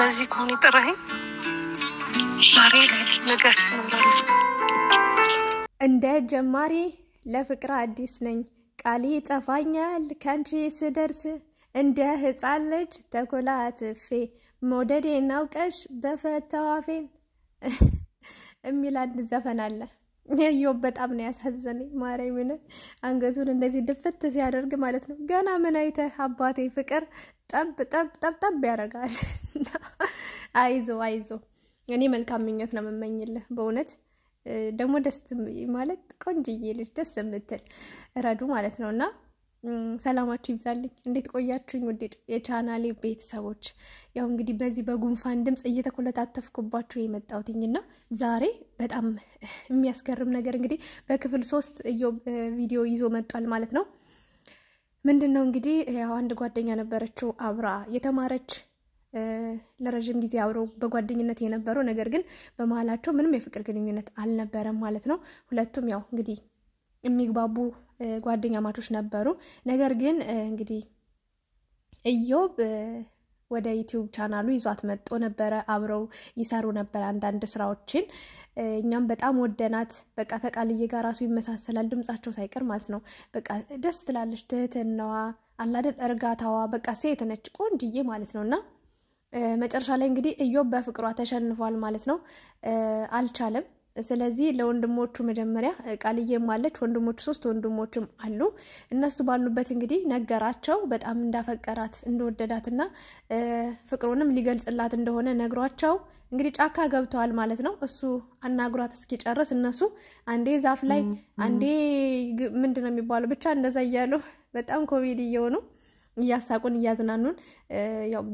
በዚህ ከሆነ የጠራኸኝ ዛሬ ነገር እንደ ጀማሪ ለፍቅር አዲስ ነኝ፣ ቃሌ ይጠፋኛል ከአንቺ ስደርስ እንደ ህፃን ልጅ ተኮላትፌ መውደዴን አውቀሽ በፈተዋፌን የሚል አንድ ዘፈን አለ። ይኸው በጣም ነው ያሳዘነኝ። ማርያምን አንገቱን እንደዚህ ድፍት ሲያደርግ ማለት ነው። ገና ምን አይተህ አባቴ ፍቅር ጠብ ጠብ ጠብ ጠብ ያደርጋል። አይዞ አይዞ፣ እኔ መልካም ምኞት ነው የምመኝልህ በእውነት ደግሞ ደስ ማለት ቆንጅዬ ልጅ ደስ የምትል ረዱ ማለት ነው። እና ሰላማችሁ ይብዛልኝ። እንዴት ቆያችሁኝ? ውድ የቻናሌ ቤተሰቦች፣ ያው እንግዲህ በዚህ በጉንፋን ድምፅ እየተኮለታተፍኩባችሁ የመጣሁትኝ እና ዛሬ በጣም የሚያስገርም ነገር እንግዲህ በክፍል ሶስት ቪዲዮ ይዞ መጧል ማለት ነው። ምንድን ነው እንግዲህ ያው አንድ ጓደኛ ነበረችው አብራ የተማረች ለረዥም ጊዜ አብረው በጓደኝነት የነበሩ ነገር ግን በመሀላቸው ምንም የፍቅር ግንኙነት አልነበረም ማለት ነው። ሁለቱም ያው እንግዲህ የሚግባቡ ጓደኛ ማቾች ነበሩ። ነገር ግን እንግዲህ እዮብ ወደ ዩቲዩብ ቻናሉ ይዟት መጦ ነበረ። አብረው ይሰሩ ነበር አንዳንድ ስራዎችን። እኛም በጣም ወደናት። በቃ ከቃልዬ ጋር ራሱ ይመሳሰላል ድምጻቸው ሳይቀር ማለት ነው። በቃ ደስ ትላለች። ትህትናዋ አላደል እርጋታዋ፣ በቃ ሴት ነች ቆንጅዬ ማለት ነው እና መጨረሻ ላይ እንግዲህ እዮብ በፍቅሯ ተሸንፏል ማለት ነው። አልቻለም። ስለዚህ ለወንድሞቹ መጀመሪያ ቃልዬም አለች፣ ወንድሞቹ ሶስት ወንድሞችም አሉ። እነሱ ባሉበት እንግዲህ ነገራቸው በጣም እንዳፈቀራት እንደወደዳትና ፍቅሩንም ሊገልጽላት እንደሆነ ነግሯቸው እንግዲህ ጫካ ገብተዋል ማለት ነው። እሱ አናግሯት እስኪጨርስ እነሱ አንዴ ዛፍ ላይ አንዴ ምንድን ነው የሚባለው ብቻ እንደዛ እያሉ በጣም ኮሜዲ እየሆኑ እያሳቁን እያዝናኑን፣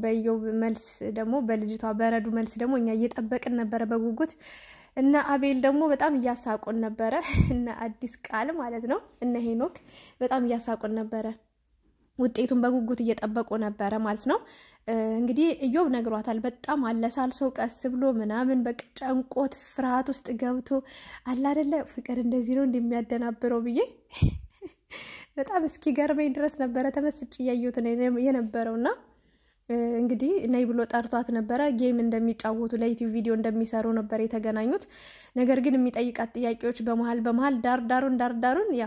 በየው መልስ ደግሞ በልጅቷ በረዱ መልስ ደግሞ እኛ እየጠበቅን ነበረ በጉጉት እነ አቤል ደግሞ በጣም እያሳቁን ነበረ። እነ አዲስ ቃል ማለት ነው፣ እነ ሄኖክ በጣም እያሳቁን ነበረ። ውጤቱን በጉጉት እየጠበቁ ነበረ ማለት ነው። እንግዲህ እዮብ ነግሯታል። በጣም አለሳልሶ ቀስ ብሎ ምናምን በቃ ጨንቆት ፍርሃት ውስጥ ገብቶ አለ አይደለ ፍቅር እንደዚህ ነው እንደሚያደናብረው ብዬ በጣም እስኪገርመኝ ድረስ ነበረ ተመስጭ እያየሁት የነበረውና እንግዲህ ነይ ብሎ ጠርቷት ነበረ። ጌም እንደሚጫወቱ ለዩቲዩብ ቪዲዮ እንደሚሰሩ ነበር የተገናኙት። ነገር ግን የሚጠይቃት ጥያቄዎች በመሀል በመሀል ዳርዳሩን ዳርዳሩን ያ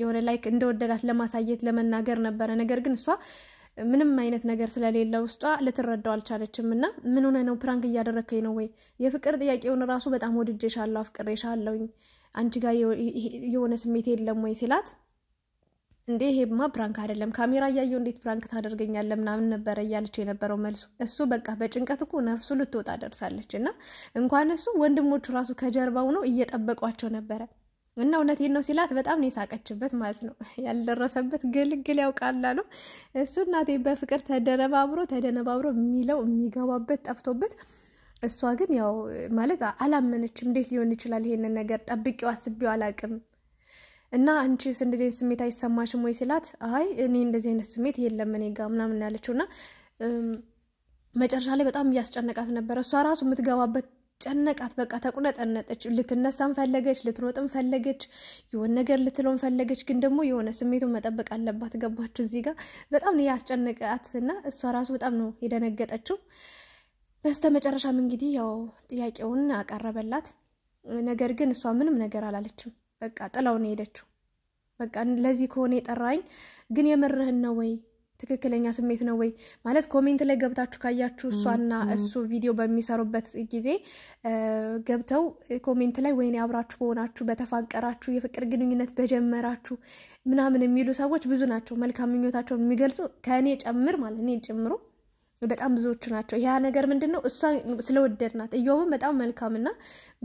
የሆነ ላይክ እንደወደዳት ለማሳየት ለመናገር ነበረ። ነገር ግን እሷ ምንም አይነት ነገር ስለሌለ ውስጧ ልትረዳው አልቻለችም። እና ምን ሆነ ነው ፕራንክ እያደረግከኝ ነው ወይ? የፍቅር ጥያቄውን ራሱ በጣም ወድጄሻለሁ፣ አፍቅሬሻለሁኝ አንቺ ጋር የሆነ ስሜት የለም ወይ ሲላት እንዴ ይሄማ ፕራንክ አይደለም፣ ካሜራ እያየው እንዴት ፕራንክ ታደርገኛለ ምናምን ነበረ እያለች የነበረው መልሱ። እሱ በቃ በጭንቀት እኮ ነፍሱ ልትወጣ ደርሳለች። እና እንኳን እሱ ወንድሞቹ ራሱ ከጀርባው ነው እየጠበቋቸው ነበረ። እና እውነቴን ነው ሲላት በጣም ነው የሳቀችበት ማለት ነው። ያልደረሰበት ግልግል ያውቃል አሉ እሱ እናቴ በፍቅር ተደረባብሮ ተደነባብሮ የሚለው የሚገባበት ጠፍቶበት እሷ ግን ያው ማለት አላመነችም። እንዴት ሊሆን ይችላል? ይሄንን ነገር ጠብቄው አስቤው አላቅም እና አንቺስ እንደዚህ አይነት ስሜት አይሰማሽም ወይ ሲላት፣ አይ እኔ እንደዚህ አይነት ስሜት የለም እኔ ጋ ምናምን ያለችው እና መጨረሻ ላይ በጣም እያስጨነቃት ነበረ። እሷ ራሱ የምትገባበት ጨነቃት። በቃ ተቁነጠነጠች። ልትነሳም ፈለገች፣ ልትሮጥም ፈለገች፣ የሆነ ነገር ልትለውም ፈለገች። ግን ደግሞ የሆነ ስሜቱን መጠበቅ አለባት። ገባችሁ? እዚህ ጋር በጣም ነው ያስጨነቃት እና እሷ ራሱ በጣም ነው የደነገጠችው። በስተ መጨረሻም እንግዲህ ያው ጥያቄውን አቀረበላት። ነገር ግን እሷ ምንም ነገር አላለችም። በቃ ጥላውን ሄደችው። በቃ ለዚህ ከሆነ የጠራኝ ግን የምርህን ነው ወይ ትክክለኛ ስሜት ነው ወይ ማለት ኮሜንት ላይ ገብታችሁ ካያችሁ እሷና እሱ ቪዲዮ በሚሰሩበት ጊዜ ገብተው ኮሜንት ላይ ወይኔ አብራችሁ በሆናችሁ በተፋቀራችሁ የፍቅር ግንኙነት በጀመራችሁ ምናምን የሚሉ ሰዎች ብዙ ናቸው። መልካም ምኞታቸውን የሚገልጹ ከእኔ ጨምር ማለት እኔ ጨምሮ በጣም ብዙዎቹ ናቸው። ያ ነገር ምንድን ነው እሷ ስለወደድናት። እዮብም በጣም መልካምና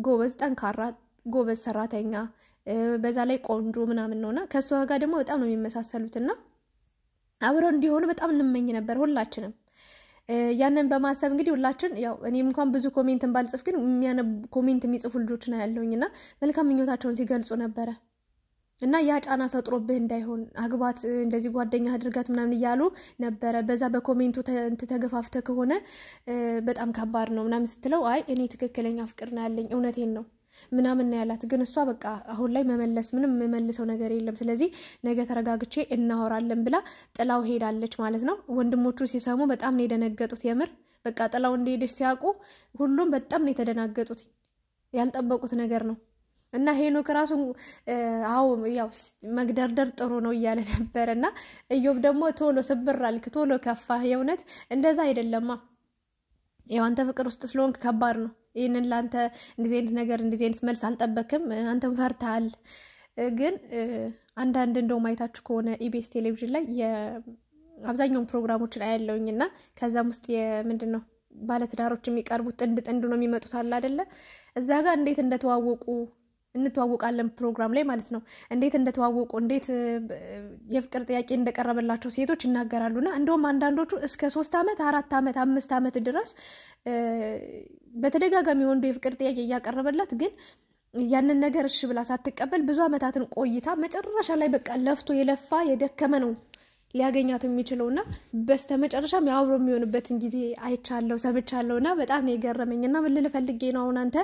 ጎበዝ ጠንካራ ጎበዝ ሰራተኛ በዛ ላይ ቆንጆ ምናምን ነውና ከእሷ ጋር ደግሞ በጣም ነው የሚመሳሰሉትና አብረው እንዲሆኑ በጣም እንመኝ ነበር ሁላችንም። ያንን በማሰብ እንግዲህ ሁላችን ያው እኔም እንኳን ብዙ ኮሜንትን ባልጽፍ ግን ኮሜንት የሚጽፉ ልጆችን ያለውኝ እና መልካም ምኞታቸውን ሲገልጹ ነበረ እና ያ ጫና ፈጥሮብህ እንዳይሆን አግባት፣ እንደዚህ ጓደኛ አድርጋት ምናምን እያሉ ነበረ። በዛ በኮሜንቱ ተገፋፍተ ከሆነ በጣም ከባድ ነው ምናምን ስትለው አይ እኔ ትክክለኛ ፍቅር ነው ያለኝ እውነቴን ነው ምናምን ያላት ግን እሷ በቃ አሁን ላይ መመለስ ምንም የመልሰው ነገር የለም ስለዚህ ነገ ተረጋግቼ እናወራለን ብላ ጥላው ሄዳለች ማለት ነው። ወንድሞቹ ሲሰሙ በጣም ነው የደነገጡት። የምር በቃ ጥላው እንደሄደች ሲያውቁ ሁሉም በጣም ነው የተደናገጡት። ያልጠበቁት ነገር ነው እና ሄኖክ ራሱ አዎ ያው መግደርደር ጥሩ ነው እያለ ነበር። እና እዮብ ደግሞ ቶሎ ስብር አልክ፣ ቶሎ ከፋ። የእውነት እንደዛ አይደለማ። ያው አንተ ፍቅር ውስጥ ስለሆንክ ከባድ ነው። ይህንን ለአንተ እንደዚህ አይነት ነገር እንደዚህ አይነት መልስ አልጠበክም አንተም ፈርተሃል። ግን አንዳንድ እንደው ማየታችሁ ከሆነ ኢቢኤስ ቴሌቪዥን ላይ አብዛኛውን ፕሮግራሞችን አያለውኝ እና ከዛም ውስጥ የምንድን ነው ባለትዳሮች የሚቀርቡት ጥንድ ጥንድ ነው የሚመጡት አለ አደለ? እዛ ጋር እንዴት እንደተዋወቁ እንተዋወቃለን ፕሮግራም ላይ ማለት ነው። እንዴት እንደተዋወቁ እንዴት የፍቅር ጥያቄ እንደቀረበላቸው ሴቶች ይናገራሉና እንደውም አንዳንዶቹ እስከ ሶስት ዓመት አራት ዓመት አምስት ዓመት ድረስ በተደጋጋሚ ወንዱ የፍቅር ጥያቄ እያቀረበላት ግን ያንን ነገር እሺ ብላ ሳትቀበል ብዙ ዓመታትን ቆይታ መጨረሻ ላይ በቃ ለፍቶ የለፋ የደከመ ነው ሊያገኛት የሚችለው ና በስተ መጨረሻም የአብሮ የሚሆንበትን ጊዜ አይቻለሁ ሰምቻለሁ ና በጣም ነው የገረመኝ። ና ምን ፈልጌ ነው አሁን አንተ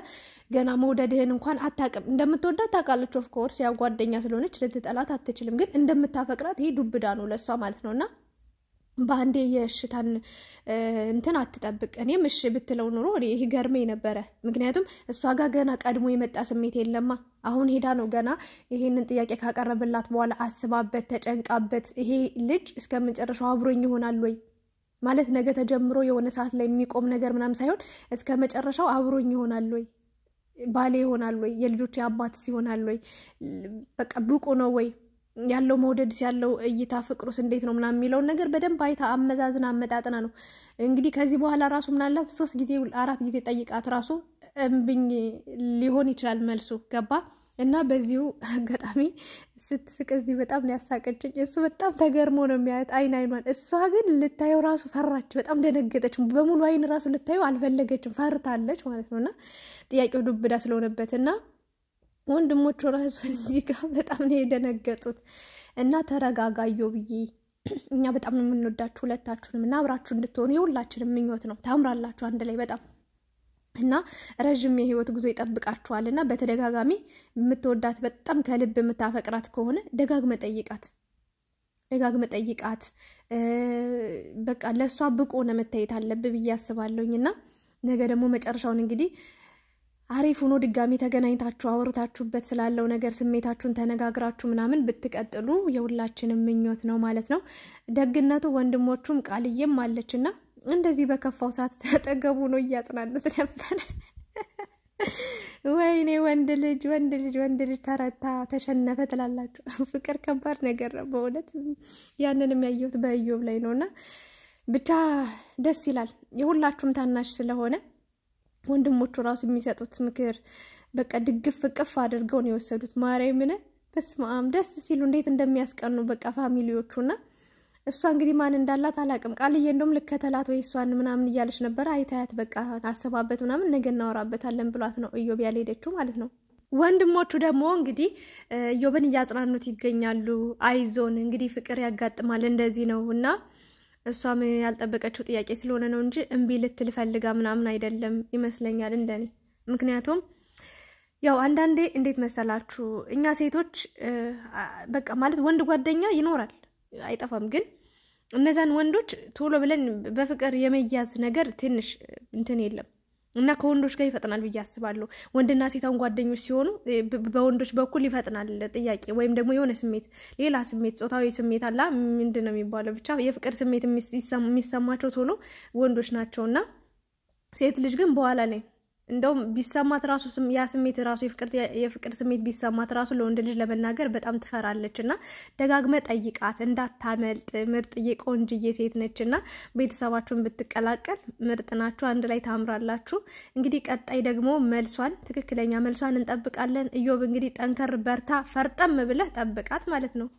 ገና መውደድህን እንኳን አታቅም። እንደምትወዳት ታውቃለች፣ ኦፍኮርስ ያው ጓደኛ ስለሆነች ልትጠላት አትችልም። ግን እንደምታፈቅራት ይሄ ዱብዳ ነው ለእሷ ማለት ነው ና በአንዴ የእሽታን እንትን አትጠብቅ። እኔም እሽ ብትለው ኑሮ ይህ ገርሜ ነበረ። ምክንያቱም እሷ ጋር ገና ቀድሞ የመጣ ስሜት የለማ። አሁን ሄዳ ነው ገና ይሄንን ጥያቄ ካቀረብላት በኋላ አስባበት፣ ተጨንቃበት፣ ይሄ ልጅ እስከ መጨረሻው አብሮኝ ይሆናል ወይ ማለት ነገ ተጀምሮ የሆነ ሰዓት ላይ የሚቆም ነገር ምናምን ሳይሆን እስከ መጨረሻው አብሮኝ ይሆናል ወይ ባሌ ይሆናል ወይ የልጆች አባትስ ይሆናል ወይ በቃ ብቁ ነው ወይ ያለው መውደድስ ያለው እይታ ፍቅሩስ እንዴት ነው ምናምን የሚለውን ነገር በደንብ አይታ አመዛዝን አመጣጥና ነው እንግዲህ ከዚህ በኋላ ራሱ ምናላት ሶስት ጊዜ አራት ጊዜ ጠይቃት ራሱ እምብኝ ሊሆን ይችላል መልሱ ገባ እና በዚሁ አጋጣሚ ስትስቅ እዚህ በጣም ነው ያሳቀችኝ። እሱ በጣም ተገርሞ ነው የሚያየት አይን አይኗን። እሷ ግን ልታየው ራሱ ፈራች፣ በጣም ደነገጠች። በሙሉ አይን ራሱ ልታየው አልፈለገችም፣ ፈርታለች ማለት ነው እና ጥያቄው ዱብዳ ስለሆነበት እና ወንድሞቹ ራሱ እዚህ ጋር በጣም ነው የደነገጡት። እና ተረጋጋዩ ብዬ እኛ በጣም ነው የምንወዳችሁ ሁለታችሁንም እና አብራችሁ እንድትሆኑ የሁላችንም ምኞት ነው። ታምራላችሁ አንድ ላይ በጣም እና ረዥም የህይወት ጉዞ ይጠብቃችኋል። እና በተደጋጋሚ የምትወዳት በጣም ከልብ የምታፈቅራት ከሆነ ደጋግመ ጠይቃት ደጋግመ ጠይቃት። በቃ ለእሷ ብቁ ነው መታየት አለብ ብዬ አስባለሁኝ። እና ነገ ደግሞ መጨረሻውን እንግዲህ አሪፍ ሆኖ ድጋሚ ተገናኝታችሁ አወርታችሁበት ስላለው ነገር ስሜታችሁን ተነጋግራችሁ ምናምን ብትቀጥሉ የሁላችንም ምኞት ነው ማለት ነው። ደግነቱ ወንድሞቹም ቃልዬም አለችና እንደዚህ በከፋው ሰዓት ተጠገቡ ነው እያጽናኑት ነበረ። ወይኔ ወንድ ልጅ ወንድ ልጅ ወንድ ልጅ ተረታ ተሸነፈ ትላላችሁ። ፍቅር ከባድ ነገር ነው በእውነት። ያንንም ያየሁት በእዮብ ላይ ነውና ብቻ ደስ ይላል። የሁላችሁም ታናሽ ስለሆነ ወንድሞቹ ራሱ የሚሰጡት ምክር በቃ ድግፍ ቅፍ አድርገው ነው የወሰዱት። ማርያምን በስመ አብ ደስ ሲሉ እንዴት እንደሚያስቀኑ በቃ ፋሚሊዎቹና እሷ እንግዲህ ማን እንዳላት አላቅም። ቃልዬ እንደውም ልከተላት ወይ እሷን ምናምን እያለች ነበር። አይታያት በቃ አሰባበት ምናምን ነገ እናወራበታለን ብሏት ነው እዮብ ያልሄደችው ማለት ነው። ወንድሞቹ ደግሞ እንግዲህ እዮብን እያጽናኑት ይገኛሉ። አይዞን እንግዲህ ፍቅር ያጋጥማል እንደዚህ ነው እና እሷም ያልጠበቀችው ጥያቄ ስለሆነ ነው እንጂ እምቢ ልትልፈልጋ ምናምን አይደለም ይመስለኛል እንደኔ። ምክንያቱም ያው አንዳንዴ እንዴት መሰላችሁ እኛ ሴቶች በቃ ማለት ወንድ ጓደኛ ይኖራል አይጠፋም፣ ግን እነዛን ወንዶች ቶሎ ብለን በፍቅር የመያዝ ነገር ትንሽ እንትን የለም እና ከወንዶች ጋር ይፈጥናል ብዬ አስባለሁ። ወንድና ሴታውን ጓደኞች ሲሆኑ በወንዶች በኩል ይፈጥናል ጥያቄ ወይም ደግሞ የሆነ ስሜት፣ ሌላ ስሜት፣ ጾታዊ ስሜት አላ ምንድን ነው የሚባለው ብቻ የፍቅር ስሜት የሚሰማቸው ቶሎ ወንዶች ናቸው እና ሴት ልጅ ግን በኋላ ላይ እንደውም ቢሰማት ራሱ ያ ስሜት ራሱ የፍቅር ስሜት ቢሰማት ራሱ ለወንድ ልጅ ለመናገር በጣም ትፈራለች እና ደጋግመ ጠይቃት እንዳታመልጥ። ምርጥዬ ቆንጅዬ ሴት ነች እና ቤተሰባችሁን ብትቀላቀል ምርጥ ናችሁ፣ አንድ ላይ ታምራላችሁ። እንግዲህ ቀጣይ ደግሞ መልሷን ትክክለኛ መልሷን እንጠብቃለን። እዮብ እንግዲህ ጠንከር፣ በርታ፣ ፈርጠም ብለህ ጠብቃት ማለት ነው።